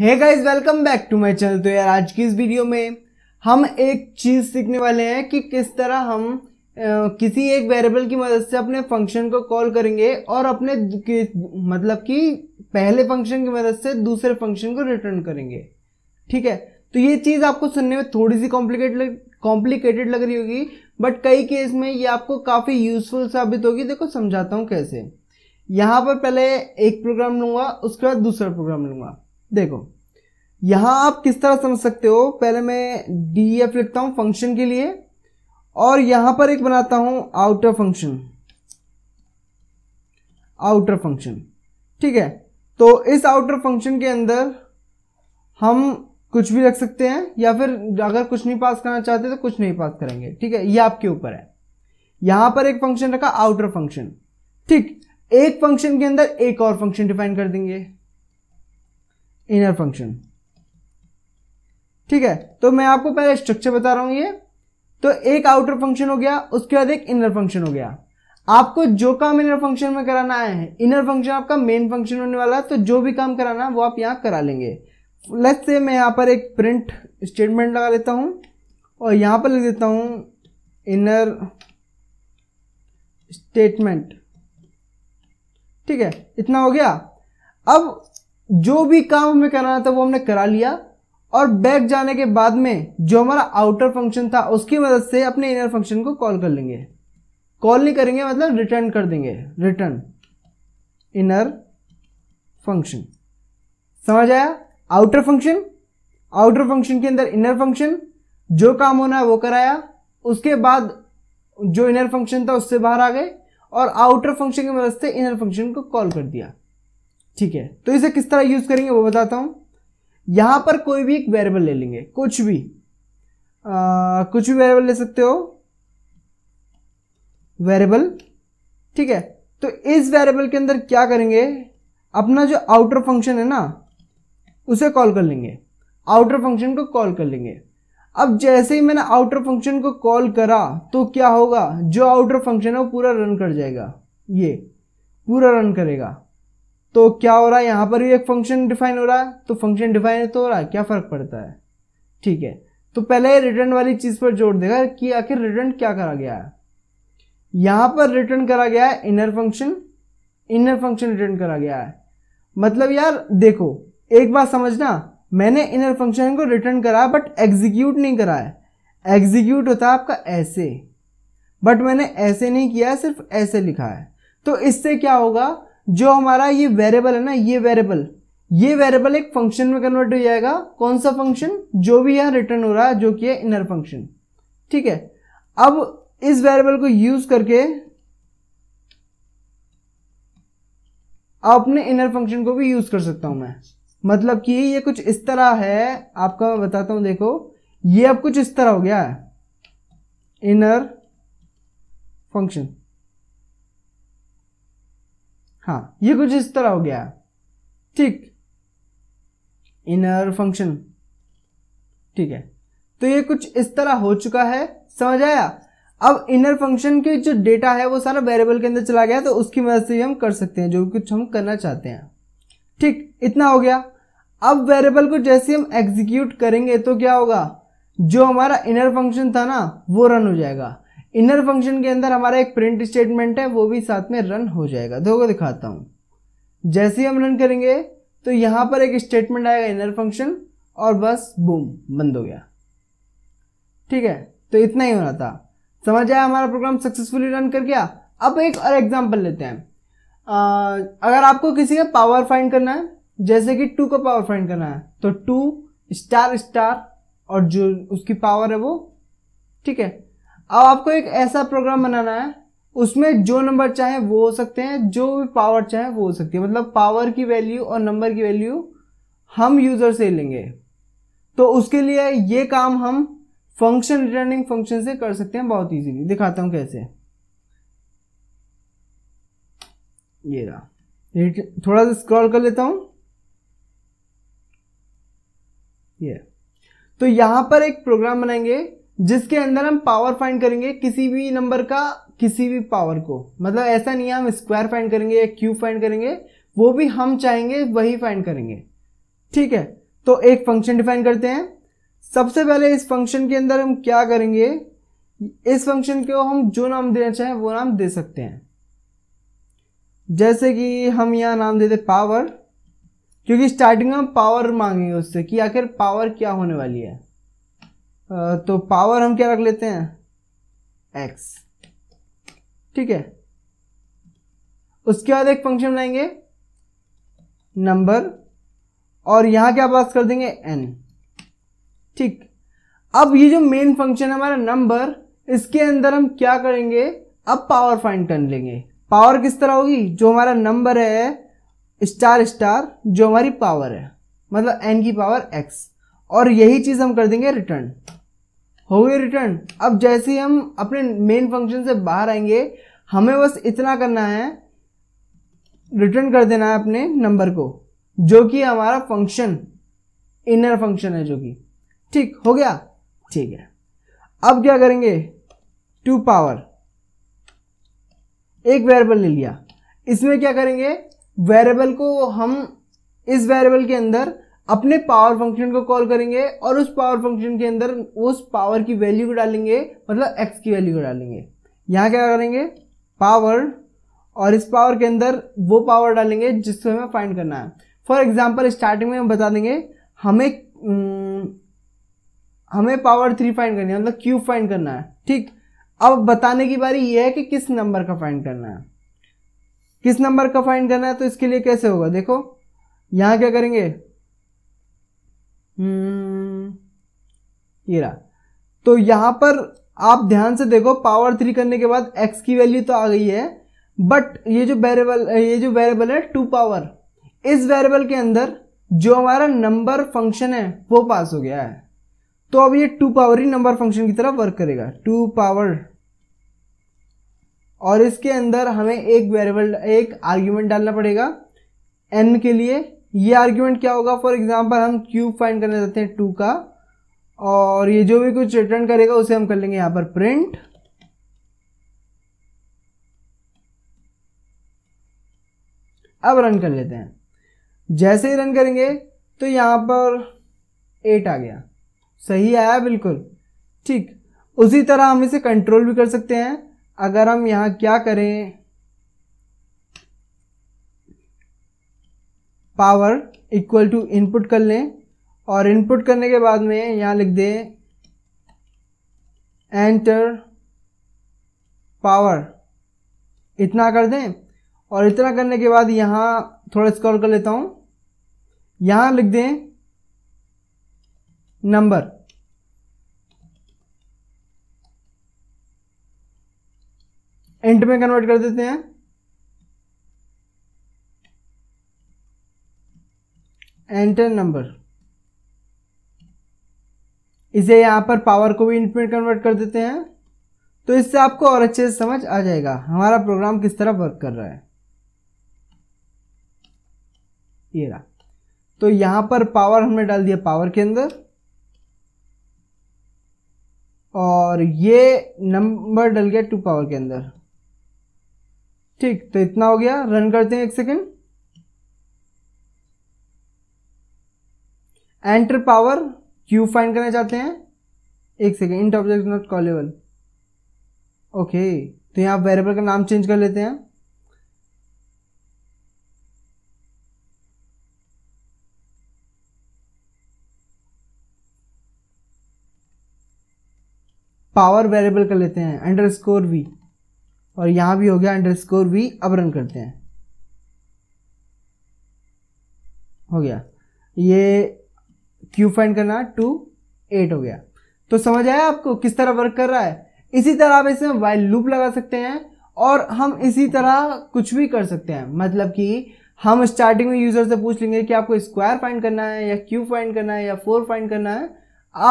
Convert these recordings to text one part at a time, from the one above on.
है guys welcome back to my channel तो यार आज की इस वीडियो में हम एक चीज़ सीखने वाले हैं कि किस तरह हम किसी एक वेरिएबल की मदद से अपने फंक्शन को कॉल करेंगे और अपने मतलब कि पहले फंक्शन की मदद से दूसरे फंक्शन को रिटर्न करेंगे ठीक है तो ये चीज़ आपको सुनने में थोड़ी सी कॉम्प्लिकेटेड कॉम्प्लिकेटेड लग रही होगी बट कई केस में ये आपको काफ़ी यूजफुल साबित होगी देखो समझाता हूँ कैसे यहाँ पर पहले एक प्रोग्राम लूँगा उसके बाद दूसरा प्रोग्राम लूँगा देखो यहां आप किस तरह समझ सकते हो पहले मैं डी एफ e लिखता हूं फंक्शन के लिए और यहां पर एक बनाता हूं आउटर फंक्शन आउटर फंक्शन ठीक है तो इस आउटर फंक्शन के अंदर हम कुछ भी रख सकते हैं या फिर अगर कुछ नहीं पास करना चाहते तो कुछ नहीं पास करेंगे ठीक है ये आपके ऊपर है यहां पर एक फंक्शन रखा आउटर फंक्शन ठीक एक फंक्शन के अंदर एक और फंक्शन डिफाइन कर देंगे इनर फंक्शन ठीक है तो मैं आपको पहले स्ट्रक्चर बता रहा हूं ये तो एक आउटर फंक्शन हो गया उसके बाद एक इनर फंक्शन हो गया आपको जो काम इनर फंक्शन में कराना है इनर फंक्शन आपका मेन फंक्शन होने वाला है तो जो भी काम कराना है वो आप यहां करा लेंगे लेट्स से मैं यहां पर एक प्रिंट स्टेटमेंट लगा लेता हूं और यहां पर लिख देता हूं इनर स्टेटमेंट ठीक है इतना हो गया अब जो भी काम हमें कराना था वो हमने करा लिया और बैक जाने के बाद में जो हमारा आउटर फंक्शन था उसकी मदद से अपने इनर फंक्शन को कॉल कर लेंगे कॉल नहीं करेंगे मतलब रिटर्न कर देंगे रिटर्न इनर फंक्शन समझ आया आउटर फंक्शन आउटर फंक्शन के अंदर इनर फंक्शन जो काम होना है वो कराया उसके बाद जो इनर फंक्शन था उससे बाहर आ गए और आउटर फंक्शन की मदद से इनर फंक्शन को कॉल कर दिया ठीक है तो इसे किस तरह यूज करेंगे वो बताता हूँ यहाँ पर कोई भी एक वेरिएबल ले लेंगे कुछ भी आ, कुछ भी वेरिएबल ले सकते हो वेरिएबल ठीक है तो इस वेरिएबल के अंदर क्या करेंगे अपना जो आउटर फंक्शन है ना उसे कॉल कर लेंगे आउटर फंक्शन को कॉल कर लेंगे अब जैसे ही मैंने आउटर फंक्शन को कॉल करा तो क्या होगा जो आउटर फंक्शन है वो पूरा रन कर जाएगा ये पूरा रन करेगा तो क्या हो रहा है यहाँ पर भी एक फंक्शन डिफाइन हो रहा है तो फंक्शन डिफाइन तो हो रहा है क्या फ़र्क पड़ता है ठीक है तो पहले रिटर्न वाली चीज़ पर जोर देगा कि आखिर रिटर्न क्या करा गया है यहाँ पर रिटर्न करा गया है inner function inner function return करा गया है मतलब यार देखो एक बात समझना मैंने इनर फंक्शन को रिटर्न करा बट एग्जीक्यूट नहीं करा है एग्जीक्यूट होता है आपका ऐसे बट मैंने ऐसे नहीं किया सिर्फ ऐसे लिखा है तो इससे क्या होगा जो हमारा ये वेरिएबल है ना ये वेरिएबल ये वेरिएबल एक फंक्शन में कन्वर्ट हो जाएगा कौन सा फंक्शन जो भी यहाँ रिटर्न हो रहा है जो कि है इनर फंक्शन ठीक है अब इस वेरिएबल को यूज करके अपने इनर फंक्शन को भी यूज कर सकता हूं मैं मतलब कि ये कुछ इस तरह है आपका मैं बताता हूं देखो ये अब कुछ इस तरह हो गया है इनर फंक्शन हाँ ये कुछ इस तरह हो गया ठीक इनर फंक्शन ठीक है तो ये कुछ इस तरह हो चुका है समझ आया अब इनर फंक्शन के जो डेटा है वो सारा वेरिएबल के अंदर चला गया तो उसकी मदद से हम कर सकते हैं जो कुछ हम करना चाहते हैं ठीक इतना हो गया अब वेरिएबल को जैसे हम एग्जीक्यूट करेंगे तो क्या होगा जो हमारा इनर फंक्शन था ना वो रन हो जाएगा इनर फंक्शन के अंदर हमारा एक प्रिंट स्टेटमेंट है वो भी साथ में रन हो जाएगा धोखो दिखाता हूँ जैसे ही हम रन करेंगे तो यहाँ पर एक स्टेटमेंट आएगा इनर फंक्शन और बस बूम बंद हो गया ठीक है तो इतना ही होना था समझ आया हमारा प्रोग्राम सक्सेसफुली रन कर गया अब एक और एग्जाम्पल लेते हैं आ, अगर आपको किसी का पावर फाइंड करना है जैसे कि टू का पावर फाइंड करना है तो टू स्टार स्टार और जो उसकी पावर है वो ठीक है अब आपको एक ऐसा प्रोग्राम बनाना है उसमें जो नंबर चाहे वो हो सकते हैं जो भी पावर चाहे वो हो सकती है मतलब पावर की वैल्यू और नंबर की वैल्यू हम यूज़र से लेंगे तो उसके लिए ये काम हम फंक्शन रिटर्निंग फंक्शन से कर सकते हैं बहुत इजीली दिखाता हूं कैसे ये रहा थोड़ा सा स्क्रॉल कर लेता हूं ये तो यहां पर एक प्रोग्राम बनाएंगे जिसके अंदर हम पावर फाइंड करेंगे किसी भी नंबर का किसी भी पावर को मतलब ऐसा नहीं है हम स्क्वायर फाइंड करेंगे या क्यूब फाइंड करेंगे वो भी हम चाहेंगे वही फाइंड करेंगे ठीक है तो एक फंक्शन डिफाइन करते हैं सबसे पहले इस फंक्शन के अंदर हम क्या करेंगे इस फंक्शन को हम जो नाम देना चाहें वो नाम दे सकते हैं जैसे कि हम यहाँ नाम देते पावर क्योंकि स्टार्टिंग में पावर मांगेंगे उससे कि आखिर पावर क्या होने वाली है तो पावर हम क्या रख लेते हैं एक्स ठीक है उसके बाद एक फंक्शन बनाएंगे नंबर और यहां क्या पास कर देंगे एन ठीक अब ये जो मेन फंक्शन है हमारा नंबर इसके अंदर हम क्या करेंगे अब पावर फाइंड कर लेंगे पावर किस तरह होगी जो हमारा नंबर है स्टार स्टार जो हमारी पावर है मतलब एन की पावर एक्स और यही चीज़ हम कर देंगे रिटर्न हो गई रिटर्न अब जैसे ही हम अपने मेन फंक्शन से बाहर आएंगे हमें बस इतना करना है रिटर्न कर देना है अपने नंबर को जो कि हमारा फंक्शन इनर फंक्शन है जो कि ठीक हो गया ठीक है अब क्या करेंगे टू पावर एक वेरिएबल ले लिया इसमें क्या करेंगे वेरिएबल को हम इस वेरिएबल के अंदर अपने पावर फंक्शन को कॉल करेंगे और उस पावर फंक्शन के अंदर उस पावर की वैल्यू को डालेंगे मतलब एक्स की वैल्यू को डालेंगे यहाँ क्या करेंगे पावर और इस पावर के अंदर वो पावर डालेंगे जिसको हमें फाइंड करना है फॉर एग्जाम्पल स्टार्टिंग में हम बता देंगे हमें हम्म, हमें पावर थ्री फाइंड करनी है मतलब क्यूब फाइंड करना है ठीक अब बताने की बारी यह है कि किस नंबर का फाइंड करना है किस नंबर का फाइंड करना है तो इसके लिए कैसे होगा देखो यहाँ क्या करेंगे हम्म, ये रहा तो यहां पर आप ध्यान से देखो पावर थ्री करने के बाद एक्स की वैल्यू तो आ गई है बट ये जो वेरिएबल ये जो वेरिएबल है टू पावर इस वेरिएबल के अंदर जो हमारा नंबर फंक्शन है वो पास हो गया है तो अब ये टू पावर ही नंबर फंक्शन की तरह वर्क करेगा टू पावर और इसके अंदर हमें एक वेरिएबल एक आर्ग्यूमेंट डालना पड़ेगा एन के लिए ये आर्ग्यूमेंट क्या होगा फॉर एग्जाम्पल हम क्यूब फाइंड करना चाहते हैं टू का और ये जो भी कुछ रिटर्न करेगा उसे हम कर लेंगे यहां पर प्रिंट अब रन कर लेते हैं जैसे ही रन करेंगे तो यहां पर एट आ गया सही आया बिल्कुल ठीक उसी तरह हम इसे कंट्रोल भी कर सकते हैं अगर हम यहां क्या करें पावर इक्वल टू इनपुट कर लें और इनपुट करने के बाद में यहाँ लिख दें एंटर पावर इतना कर दें और इतना करने के बाद यहाँ थोड़ा स्कॉल कर लेता हूँ यहाँ लिख दें नंबर इंट में कन्वर्ट कर देते हैं एंटर नंबर इसे यहाँ पर पावर को भी इंट कन्वर्ट कर देते हैं तो इससे आपको और अच्छे से समझ आ जाएगा हमारा प्रोग्राम किस तरह वर्क कर रहा है ये रहा तो यहां पर पावर हमने डाल दिया पावर के अंदर और ये नंबर डल गया टू पावर के अंदर ठीक तो इतना हो गया रन करते हैं एक second enter power cube find करना चाहते हैं एक second int object not callable okay तो यहाँ वेरिएबल का नाम चेंज कर लेते हैं पावर वेरिएबल कर लेते हैं अंडर स्कोर वी और यहां भी हो गया अंडर स्कोर वी अब रन करते हैं हो गया ये क्यू फाइंड करना टू एट हो गया तो समझ आया आपको किस तरह वर्क कर रहा है इसी तरह आप इसमें वाइल लूप लगा सकते हैं और हम इसी तरह कुछ भी कर सकते हैं मतलब कि हम स्टार्टिंग में यूज़र से पूछ लेंगे कि आपको स्क्वायर फाइंड करना है या क्यू फाइंड करना है या फोर फाइंड करना है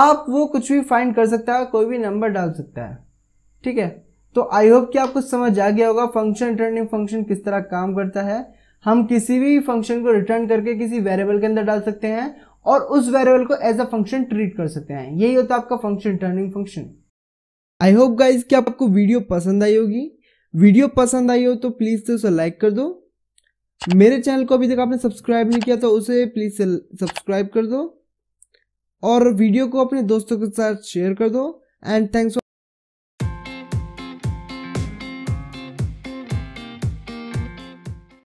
आप वो कुछ भी फाइंड कर सकता है कोई भी नंबर डाल सकता है ठीक है तो आई होप कि आपको समझ आ गया होगा फंक्शन रिटर्निंग फंक्शन किस तरह काम करता है हम किसी भी फंक्शन को रिटर्न करके किसी वेरिएबल के अंदर डाल सकते हैं और उस वेरिएबल को एज अ फंक्शन ट्रीट कर सकते हैं यही होता है आपका function turning function I hope guys कि आपको वीडियो पसंद आई होगी वीडियो पसंद आई हो तो प्लीज़ से उसे लाइक कर दो मेरे चैनल को अभी तक आपने सब्सक्राइब नहीं किया तो उसे प्लीज़ से सब्सक्राइब कर दो और वीडियो को अपने दोस्तों के साथ शेयर कर दो एंड थैंक्स